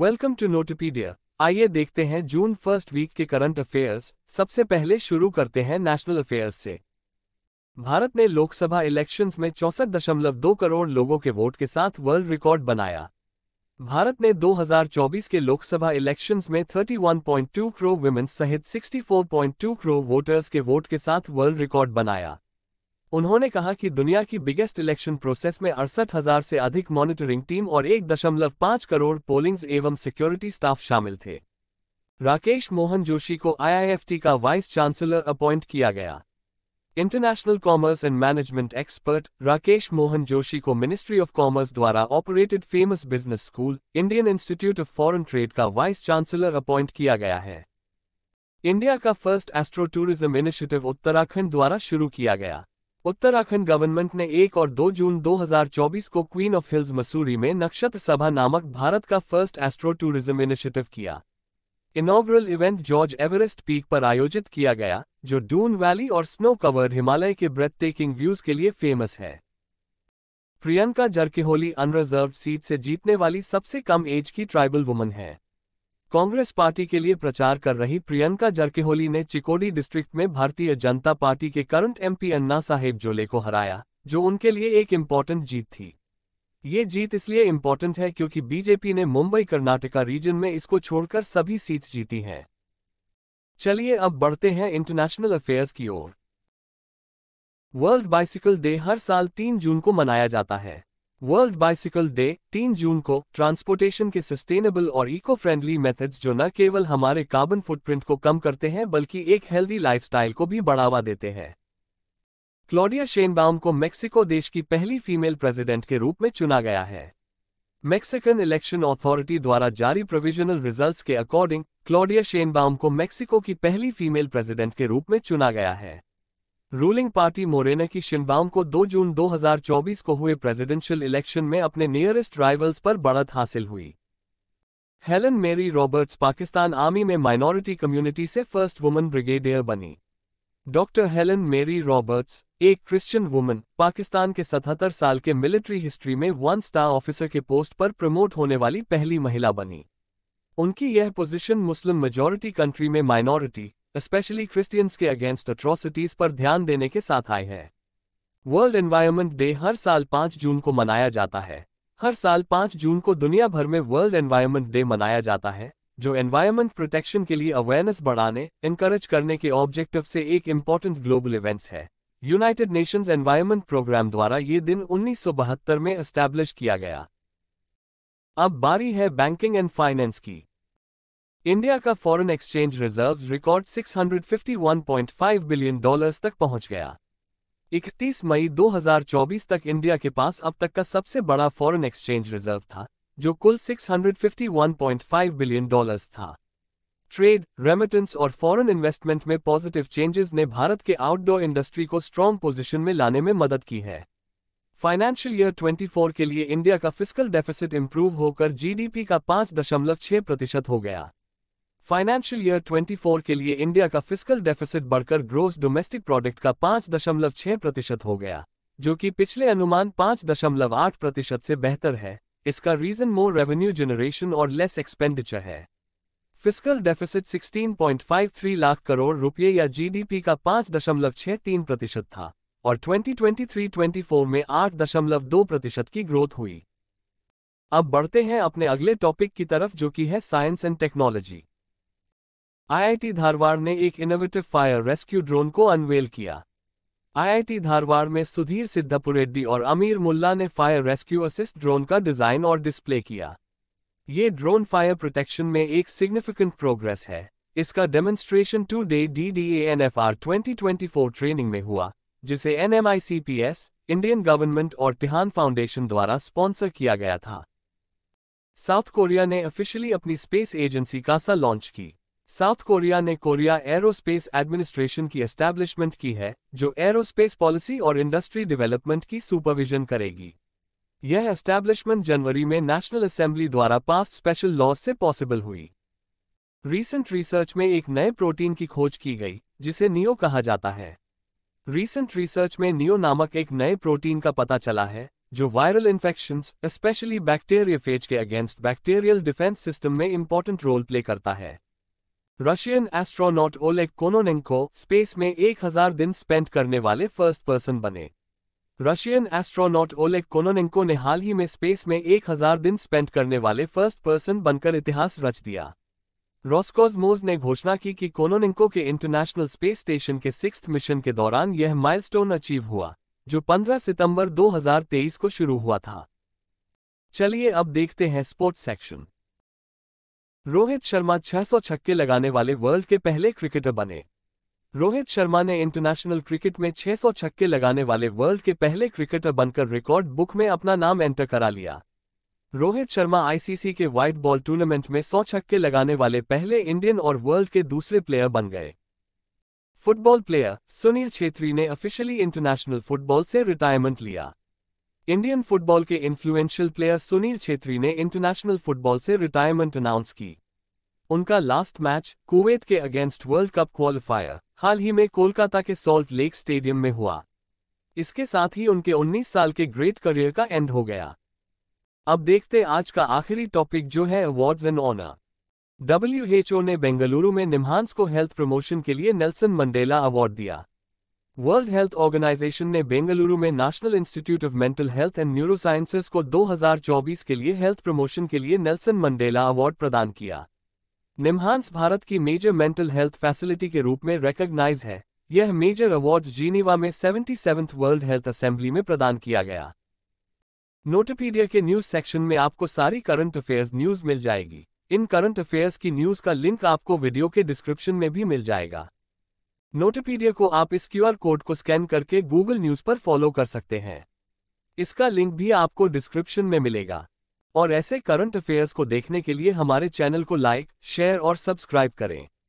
welcome to नोटिपीडिया आइए देखते हैं जून फर्स्ट वीक के करंट अफेयर्स सबसे पहले शुरू करते हैं नेशनल अफेयर्स से भारत ने लोकसभा इलेक्शंस में चौसठ दशमलव दो करोड़ लोगों के वोट के साथ वर्ल्ड रिकॉर्ड बनाया भारत ने 2024 के लोकसभा इलेक्शंस में 31.2 करोड़ वुमेन्स सहित 64.2 करोड़ वोटर्स के वोट के साथ वर्ल्ड रिकॉर्ड बनाया उन्होंने कहा कि दुनिया की बिगेस्ट इलेक्शन प्रोसेस में अड़सठ हजार से अधिक मॉनिटरिंग टीम और एक दशमलव पांच करोड़ पोलिंग्स एवं सिक्योरिटी स्टाफ शामिल थे राकेश मोहन जोशी को आईआईएफटी का वाइस चांसलर अपॉइंट किया गया international commerce and management expert Rakesh Mohan Joshi को मिनिस्ट्री ऑफ कॉमर्स द्वारा operated famous business school Indian institute of foreign trade का वाइस चांसलर अपॉइंट किया गया है इंडिया का first astro tourism initiative Uttarakhand द्वारा शुरू किया गया उत्तराखंड गवर्नमेंट ने 1 और 2 जून 2024 को क्वीन ऑफ हिल्स मसूरी में नक्षत्र सभा नामक भारत का फर्स्ट एस्ट्रो टूरिज्म इनिशिएटिव किया inaugural event George Everest peak पर आयोजित किया गया जो डून वैली और स्नो कवर्ड हिमालय के ब्रेथ टेकिंग व्यूज के लिए फेमस है प्रियंका जरकेहोली अनरिजर्व सीट से जीतने वाली सबसे कम एज की ट्राइबल वुमन है कांग्रेस पार्टी के लिए प्रचार कर रही प्रियंका जरकेहोली ने चिकोडी डिस्ट्रिक्ट में भारतीय जनता पार्टी के करंट एमपी अन्ना साहेब जोले को हराया जो उनके लिए एक इम्पॉर्टेंट जीत थी ये जीत इसलिए इम्पॉर्टेंट है क्योंकि बीजेपी ने मुंबई कर्नाटका रीजन में इसको छोड़कर सभी सीट्स जीती हैं चलिए अब बढ़ते हैं इंटरनेशनल अफेयर्स की ओर वर्ल्ड बाइसिकल डे हर साल तीन जून को मनाया जाता है वर्ल्ड बाइसिकल डे 3 जून को ट्रांसपोर्टेशन के सस्टेनेबल और इको फ्रेंडली मेथड्स जो न केवल हमारे कार्बन फुटप्रिंट को कम करते हैं बल्कि एक हेल्दी लाइफस्टाइल को भी बढ़ावा देते हैं क्लॉडिया शेनबाउम को मेक्सिको देश की पहली फीमेल प्रेसिडेंट के रूप में चुना गया है मेक्सिकन इलेक्शन अथॉरिटी द्वारा जारी प्रोविजनल रिजल्ट्स के अकॉर्डिंग क्लॉडिया शेनबाउम को मेक्सिको की पहली फीमेल प्रेसिडेंट के रूप में चुना गया है रूलिंग पार्टी मोरेना की शिनबाउम को 2 जून 2024 को हुए प्रेसिडेंशियल इलेक्शन में अपने नियरेस्ट राइवल्स पर बढ़त हासिल हुई Helen Mary Roberts Pakistan army में माइनॉरिटी कम्युनिटी से फर्स्ट वुमन ब्रिगेडियर बनी डॉक्टर हेलन मेरी रॉबर्ट्स एक क्रिश्चियन वुमन पाकिस्तान के 77 साल के मिलिट्री हिस्ट्री में वन स्टार ऑफिसर के पोस्ट पर प्रमोट होने वाली पहली महिला बनी उनकी यह पोजीशन मुस्लिम मेजॉरिटी कंट्री में माइनॉरिटी स्पेशली क्रिश्चियंस के अगेंस्ट अट्रोसिटीज पर ध्यान देने के साथ आए हैं वर्ल्ड एनवायरमेंट डे हर साल 5 जून को मनाया जाता है हर साल 5 जून को दुनिया भर में वर्ल्ड एनवायरमेंट डे मनाया जाता है जो एनवायरमेंट प्रोटेक्शन के लिए अवेयरनेस बढ़ाने इनकरेज करने के ऑब्जेक्टिव से एक इम्पॉर्टेंट ग्लोबल इवेंट्स है यूनाइटेड नेशंस एनवायरमेंट प्रोग्राम द्वारा ये दिन उन्नीस में एस्टैब्लिश किया गया अब बारी है बैंकिंग एंड फाइनेंस की इंडिया का foreign exchange reserves record 651.5 billion dollars तक पहुंच गया 31 मई 2024 तक इंडिया के पास अब तक का सबसे बड़ा फॉरेन एक्सचेंज रिजर्व था जो कुल 651.5 बिलियन डॉलर्स था ट्रेड रेमिटेंस और फॉरेन इन्वेस्टमेंट में पॉजिटिव चेंजेस ने भारत के आउटडोर इंडस्ट्री को स्ट्रॉन्ग पोजीशन में लाने में मदद की है फाइनेंशियल ईयर 24 के लिए इंडिया का फिजिकल डेफिसिट इंप्रूव होकर जीडीपी का दशमलव छह प्रतिशत हो गया फाइनेंशियल ईयर 24 के लिए इंडिया का फिस्कल डेफिसिट बढ़कर ग्रोस डोमेस्टिक प्रोडक्ट का 5.6 प्रतिशत हो गया जो कि पिछले अनुमान 5.8 प्रतिशत से बेहतर है इसका रीजन मोर रेवेन्यू जनरेशन और लेस एक्सपेंडिचर है फिजिकल डेफिसिट 16.53 लाख करोड़ रुपये या जीडीपी का 5.63 प्रतिशत था और 2023-24 में 8.2 प्रतिशत की ग्रोथ हुई अब बढ़ते हैं अपने अगले टॉपिक की तरफ जो कि है science and technology IIT Dharwad ने एक इनोवेटिव फायर रेस्क्यू ड्रोन को अनवेल किया आईआईटी धारवाड़ में सुधीर सिद्धपुरेड्डी और अमीर मुल्ला ने फायर रेस्क्यू असिस्ट ड्रोन का डिजाइन और डिस्प्ले किया ये ड्रोन फायर प्रोटेक्शन में एक सिग्निफिकेंट प्रोग्रेस है इसका demonstration today D D twenty twenty four training में हुआ जिसे एन इंडियन गवर्नमेंट और तिहान फाउंडेशन द्वारा स्पॉन्सर किया गया था साउथ कोरिया ने ऑफिशियली अपनी स्पेस एजेंसी कासा लॉन्च की साउथ कोरिया ने कोरिया एरोस्पेस एडमिनिस्ट्रेशन की एस्टैब्लिशमेंट की है जो एरोस्पेस पॉलिसी और इंडस्ट्री डेवलपमेंट की सुपरविजन करेगी यह एस्टैब्लिशमेंट जनवरी में नेशनल असेंबली द्वारा पास स्पेशल लॉज से पॉसिबल हुई रीसेंट रिसर्च में एक नए प्रोटीन की खोज की गई जिसे नियो कहा जाता है रीसेंट रिसर्च में नियो नामक एक नए प्रोटीन का पता चला है जो वायरल इन्फेक्शंस स्पेशली बैक्टेरियोफेज के अगेंस्ट बैक्टीरियल डिफेंस सिस्टम में इंपॉर्टेंट रोल प्ले करता है Russian astronaut Oleg Kononenko space में 1000 दिन स्पेंड करने वाले फर्स्ट पर्सन बने रशियन एस्ट्रोनॉट ओलेग कोनोनेंको ने हाल ही में स्पेस में 1000 दिन स्पेंड करने वाले फर्स्ट पर्सन बनकर इतिहास रच दिया रॉस्कोजमोज ने घोषणा की कि कोनोनेंको के इंटरनेशनल स्पेस स्टेशन के सिक्स मिशन के दौरान यह माइलस्टोन अचीव हुआ जो 15 सितंबर 2023 को शुरू हुआ था चलिए अब देखते हैं स्पोर्ट्स सेक्शन रोहित शर्मा 600 छक्के लगाने वाले वर्ल्ड के पहले क्रिकेटर बने रोहित शर्मा ने इंटरनेशनल क्रिकेट में 600 छक्के लगाने वाले वर्ल्ड के पहले क्रिकेटर बनकर रिकॉर्ड बुक में अपना नाम एंटर करा लिया रोहित शर्मा आईसीसी के व्हाइट बॉल टूर्नामेंट में 100 छक्के लगाने वाले पहले इंडियन और वर्ल्ड के दूसरे प्लेयर बन गए फुटबॉल प्लेयर सुनील छेत्री ने ऑफिशियली इंटरनेशनल फुटबॉल से रिटायरमेंट लिया इंडियन फुटबॉल के इन्फ्लुएंशियल प्लेयर सुनील छेत्री ने इंटरनेशनल फुटबॉल से रिटायरमेंट अनाउंस की उनका लास्ट मैच कुवैत के अगेंस्ट वर्ल्ड कप क्वालिफायर हाल ही में कोलकाता के सॉल्ट लेक स्टेडियम में हुआ इसके साथ ही उनके 19 साल के ग्रेट करियर का एंड हो गया अब देखते आज का आखिरी टॉपिक जो है अवार्ड्स एंड ऑनर डब्ल्यू ने बेंगलुरु में निम्हांस को हेल्थ प्रमोशन के लिए नेल्सन मंडेला अवार्ड दिया वर्ल्ड हेल्थ ऑर्गेनाइजेशन ने बेंगलुरु में national institute of mental health and neurosciences को 2024 के लिए हेल्थ प्रमोशन के लिए नेल्सन मंडेला अवार्ड प्रदान किया निम्हांस भारत की मेजर मेंटल हेल्थ फैसिलिटी के रूप में रेकग्नाइज है यह मेजर अवार्ड जीनीवा में सेवेंटी वर्ल्ड हेल्थ असेंबली में प्रदान किया गया नोटिपीडिया के न्यूज सेक्शन में आपको सारी करंट अफेयर्स न्यूज मिल जाएगी इन करंट अफेयर्स की न्यूज का लिंक आपको वीडियो के डिस्क्रिप्शन में भी मिल जाएगा नोटिपीडिया को आप इस क्यूआर कोड को स्कैन करके गूगल न्यूज पर फॉलो कर सकते हैं इसका लिंक भी आपको डिस्क्रिप्शन में मिलेगा और ऐसे करंट अफेयर्स को देखने के लिए हमारे चैनल को लाइक शेयर और सब्सक्राइब करें